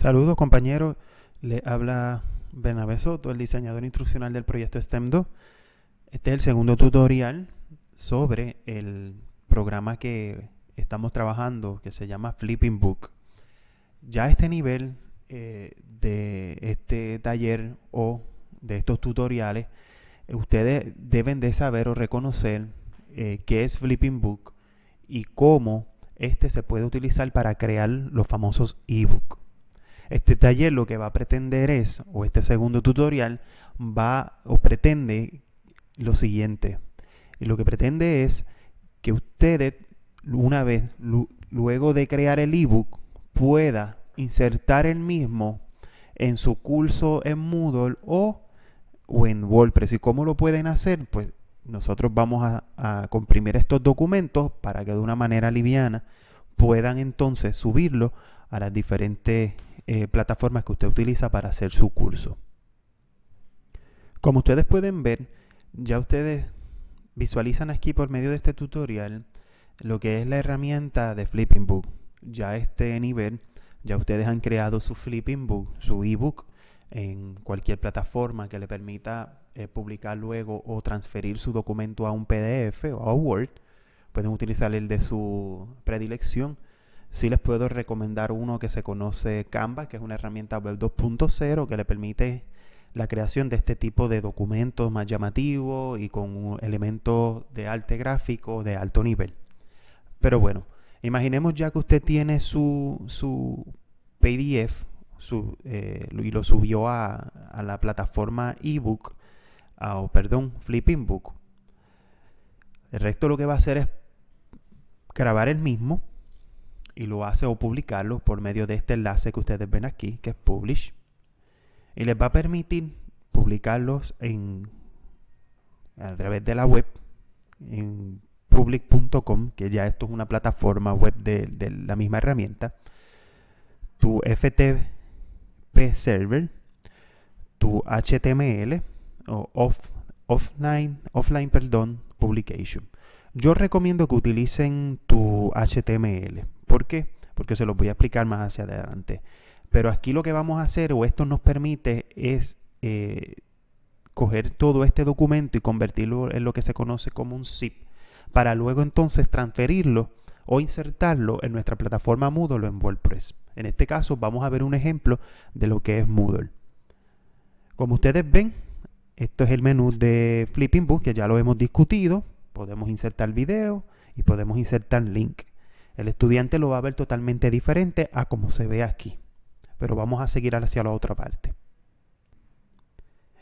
Saludos compañeros, le habla Bernabé Soto, el diseñador instruccional del proyecto STEM2. Este es el segundo tutorial sobre el programa que estamos trabajando que se llama Flipping Book. Ya a este nivel eh, de este taller o de estos tutoriales, ustedes deben de saber o reconocer eh, qué es Flipping Book y cómo este se puede utilizar para crear los famosos ebooks. Este taller lo que va a pretender es, o este segundo tutorial, va o pretende lo siguiente. Y lo que pretende es que ustedes, una vez, luego de crear el ebook, pueda insertar el mismo en su curso en Moodle o, o en WordPress. ¿Y cómo lo pueden hacer? Pues nosotros vamos a, a, comprimir estos documentos para que de una manera liviana puedan entonces subirlo a las diferentes eh, plataformas que usted utiliza para hacer su curso. Como ustedes pueden ver, ya ustedes visualizan aquí por medio de este tutorial lo que es la herramienta de Flipping Book. Ya este nivel, ya ustedes han creado su Flipping Book, su ebook, en cualquier plataforma que le permita eh, publicar luego o transferir su documento a un PDF o a Word. Pueden utilizar el de su predilección Sí les puedo recomendar uno que se conoce Canva, que es una herramienta web 2.0 que le permite la creación de este tipo de documentos más llamativos y con elementos de arte gráfico de alto nivel. Pero bueno, imaginemos ya que usted tiene su, PDF eh, y lo subió a, la plataforma ebook, ah, o perdón, Flipping Book. El resto lo que va a hacer es grabar el mismo y lo hace o publicarlo por medio de este enlace que ustedes ven aquí, que es Publish. Y les va a permitir publicarlos en, a través de la web, en public.com, que ya esto es una plataforma web de, la misma herramienta, tu FTP server, tu HTML o offline, offline perdón, publication. Yo recomiendo que utilicen tu HTML, ¿Por qué? Porque se los voy a explicar más hacia adelante. Pero aquí lo que vamos a hacer, o esto nos permite, es eh, coger todo este documento y convertirlo en lo que se conoce como un zip, para luego entonces transferirlo o insertarlo en nuestra plataforma Moodle o en WordPress. En este caso vamos a ver un ejemplo de lo que es Moodle. Como ustedes ven, esto es el menú de Flipping Book, que ya lo hemos discutido. Podemos insertar video y podemos insertar link. El estudiante lo va a ver totalmente diferente a como se ve aquí. Pero vamos a seguir hacia la otra parte.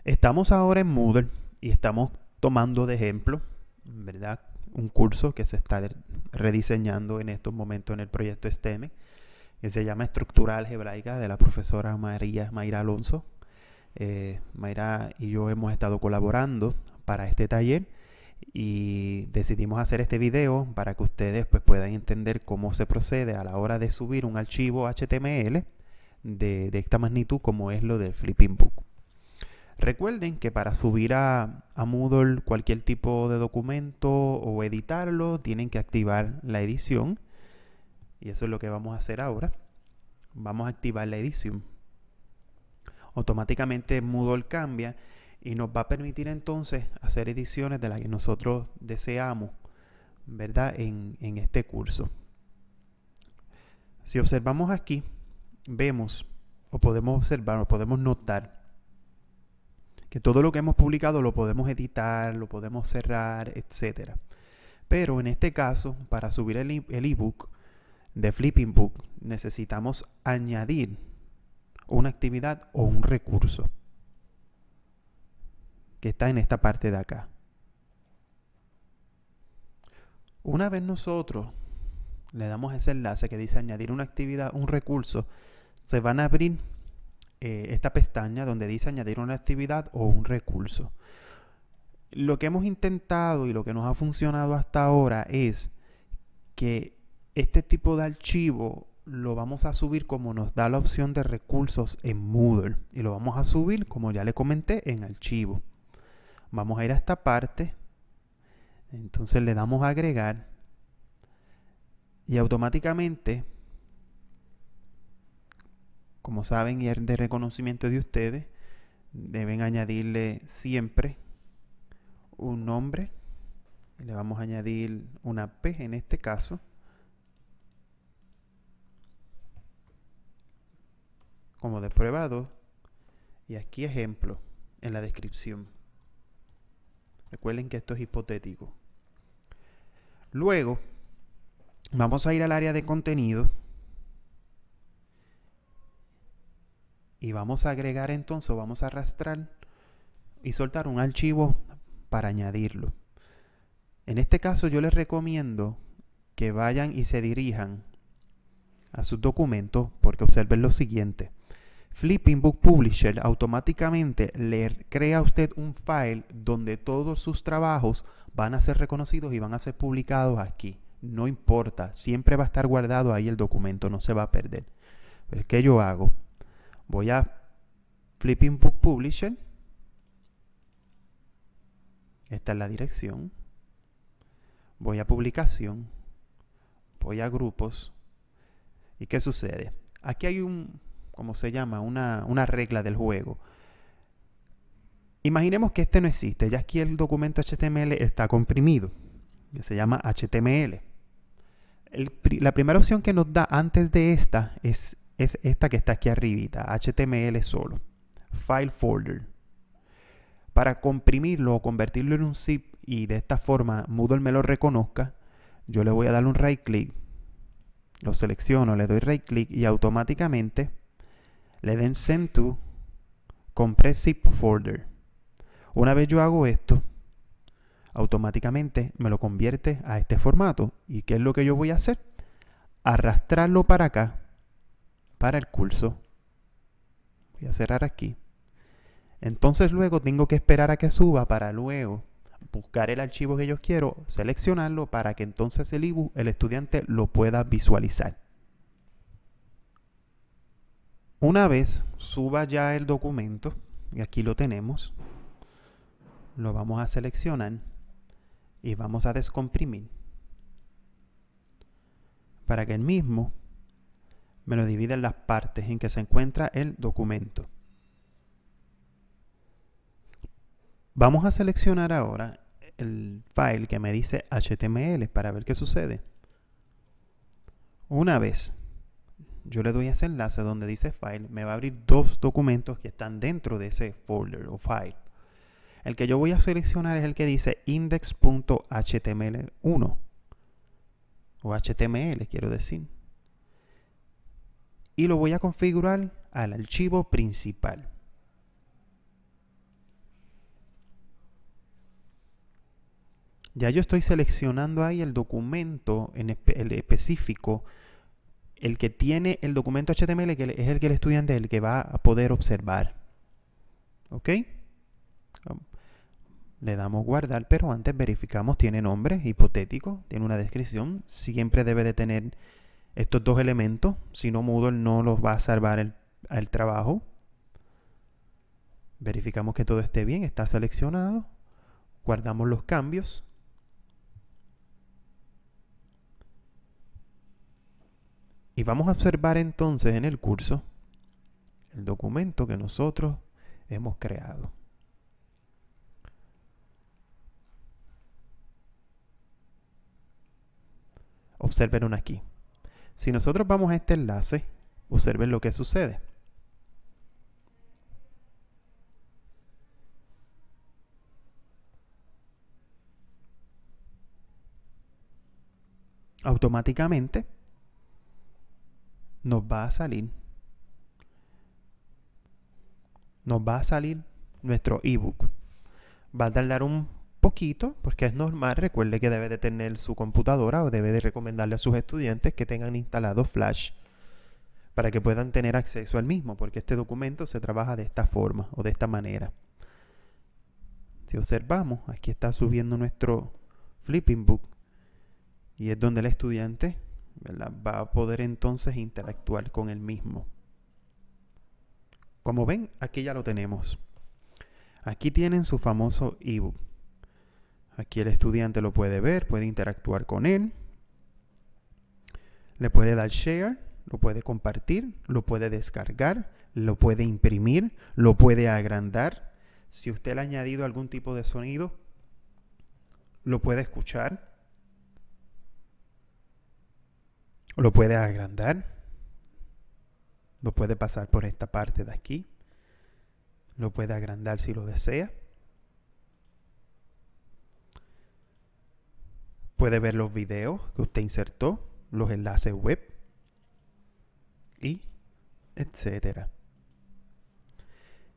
Estamos ahora en Moodle y estamos tomando de ejemplo, ¿verdad? Un curso que se está rediseñando en estos momentos en el proyecto STEM, que se llama Estructura Algebraica de la profesora María Mayra Alonso. Eh, Mayra y yo hemos estado colaborando para este taller y decidimos hacer este video para que ustedes pues, puedan entender cómo se procede a la hora de subir un archivo HTML de, esta magnitud como es lo del Flipping Book. Recuerden que para subir a, a, Moodle cualquier tipo de documento o editarlo, tienen que activar la edición. Y eso es lo que vamos a hacer ahora. Vamos a activar la edición. Automáticamente Moodle cambia y nos va a permitir entonces hacer ediciones de las que nosotros deseamos, ¿verdad? En, este curso. Si observamos aquí, vemos o podemos observar o podemos notar que todo lo que hemos publicado lo podemos editar, lo podemos cerrar, etc. Pero en este caso, para subir el ebook de Flipping Book, necesitamos añadir una actividad o un recurso que está en esta parte de acá. Una vez nosotros le damos ese enlace que dice añadir una actividad, un recurso, se van a abrir eh, esta pestaña donde dice añadir una actividad o un recurso. Lo que hemos intentado y lo que nos ha funcionado hasta ahora es que este tipo de archivo lo vamos a subir como nos da la opción de recursos en Moodle y lo vamos a subir como ya le comenté en archivo. Vamos a ir a esta parte. Entonces le damos a agregar. Y automáticamente, como saben y es de reconocimiento de ustedes, deben añadirle siempre un nombre. Le vamos a añadir una P en este caso. Como de prueba Y aquí ejemplo en la descripción. Recuerden que esto es hipotético. Luego, vamos a ir al área de contenido. Y vamos a agregar entonces, vamos a arrastrar y soltar un archivo para añadirlo. En este caso yo les recomiendo que vayan y se dirijan a sus documentos porque observen lo siguiente. Flipping Book Publisher automáticamente le crea usted un file donde todos sus trabajos van a ser reconocidos y van a ser publicados aquí. No importa, siempre va a estar guardado ahí el documento, no se va a perder. Pero ¿Qué yo hago? Voy a Flipping Book Publisher. Esta es la dirección. Voy a publicación. Voy a grupos. ¿Y qué sucede? Aquí hay un, como se llama, una, una regla del juego. Imaginemos que este no existe, ya aquí el documento HTML está comprimido, que se llama HTML. la primera opción que nos da antes de esta es, es esta que está aquí arribita, HTML solo, File Folder. Para comprimirlo o convertirlo en un zip y de esta forma Moodle me lo reconozca, yo le voy a dar un right click, lo selecciono, le doy right click y automáticamente le den send to compré zip folder. Una vez yo hago esto, automáticamente me lo convierte a este formato. ¿Y qué es lo que yo voy a hacer? Arrastrarlo para acá, para el curso. Voy a cerrar aquí. Entonces luego tengo que esperar a que suba para luego buscar el archivo que yo quiero, seleccionarlo para que entonces el IBU, el estudiante, lo pueda visualizar. Una vez suba ya el documento, y aquí lo tenemos, lo vamos a seleccionar y vamos a descomprimir para que el mismo me lo divida en las partes en que se encuentra el documento. Vamos a seleccionar ahora el file que me dice HTML para ver qué sucede. Una vez yo le doy ese enlace donde dice file, me va a abrir dos documentos que están dentro de ese folder o file. El que yo voy a seleccionar es el que dice index.html1 o HTML quiero decir. Y lo voy a configurar al archivo principal. Ya yo estoy seleccionando ahí el documento en el específico el que tiene el documento HTML que es el que el estudiante el que va a poder observar. ¿Ok? Le damos guardar, pero antes verificamos, tiene nombre hipotético, tiene una descripción, siempre debe de tener estos dos elementos, si no Moodle no los va a salvar el, el trabajo. Verificamos que todo esté bien, está seleccionado, guardamos los cambios Y vamos a observar entonces en el curso el documento que nosotros hemos creado. Observen aquí. Si nosotros vamos a este enlace, observen lo que sucede. Automáticamente nos va a salir. Nos va a salir nuestro ebook. Va a tardar un poquito, porque es normal, recuerde que debe de tener su computadora o debe de recomendarle a sus estudiantes que tengan instalado Flash para que puedan tener acceso al mismo, porque este documento se trabaja de esta forma o de esta manera. Si observamos, aquí está subiendo nuestro flipping book y es donde el estudiante va a poder entonces interactuar con el mismo. Como ven, aquí ya lo tenemos. Aquí tienen su famoso ebook. Aquí el estudiante lo puede ver, puede interactuar con él. Le puede dar share, lo puede compartir, lo puede descargar, lo puede imprimir, lo puede agrandar. Si usted le ha añadido algún tipo de sonido, lo puede escuchar lo puede agrandar. Lo puede pasar por esta parte de aquí. Lo puede agrandar si lo desea. Puede ver los videos que usted insertó, los enlaces web y etcétera.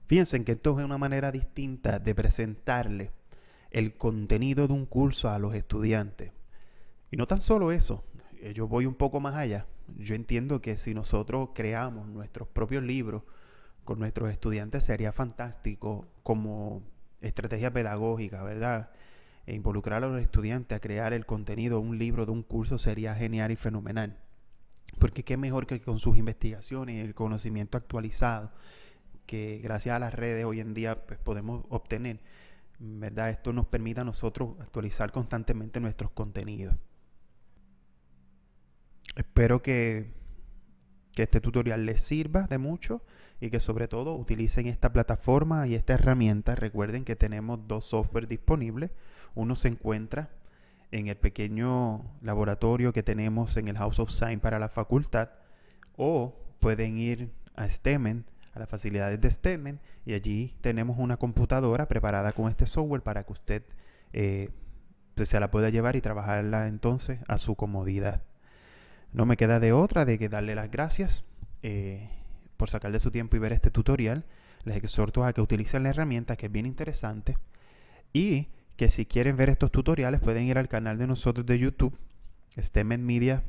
Fíjense que esto es una manera distinta de presentarle el contenido de un curso a los estudiantes. Y no tan solo eso, eh, yo voy un poco más allá. Yo entiendo que si nosotros creamos nuestros propios libros con nuestros estudiantes sería fantástico como estrategia pedagógica, ¿verdad? E involucrar a los estudiantes a crear el contenido de un libro, de un curso, sería genial y fenomenal. Porque qué mejor que con sus investigaciones y el conocimiento actualizado que gracias a las redes hoy en día pues, podemos obtener. ¿verdad? Esto nos permite a nosotros actualizar constantemente nuestros contenidos. Espero que, este tutorial les sirva de mucho y que sobre todo utilicen esta plataforma y esta herramienta. Recuerden que tenemos dos software disponibles. Uno se encuentra en el pequeño laboratorio que tenemos en el House of Science para la facultad o pueden ir a STEMEN, a las facilidades de STEMEN y allí tenemos una computadora preparada con este software para que usted eh, se la pueda llevar y trabajarla entonces a su comodidad. No me queda de otra de que darle las gracias eh, por sacarle su tiempo y ver este tutorial. Les exhorto a que utilicen la herramienta que es bien interesante. Y que si quieren ver estos tutoriales pueden ir al canal de nosotros de YouTube, STEMED Media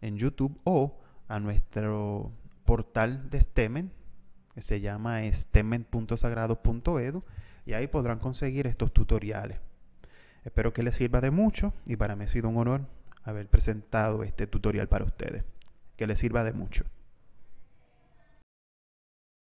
en YouTube o a nuestro portal de Stemen que se llama stemen.sagrado.edu y ahí podrán conseguir estos tutoriales. Espero que les sirva de mucho y para mí ha sido un honor haber presentado este tutorial para ustedes. Que les sirva de mucho.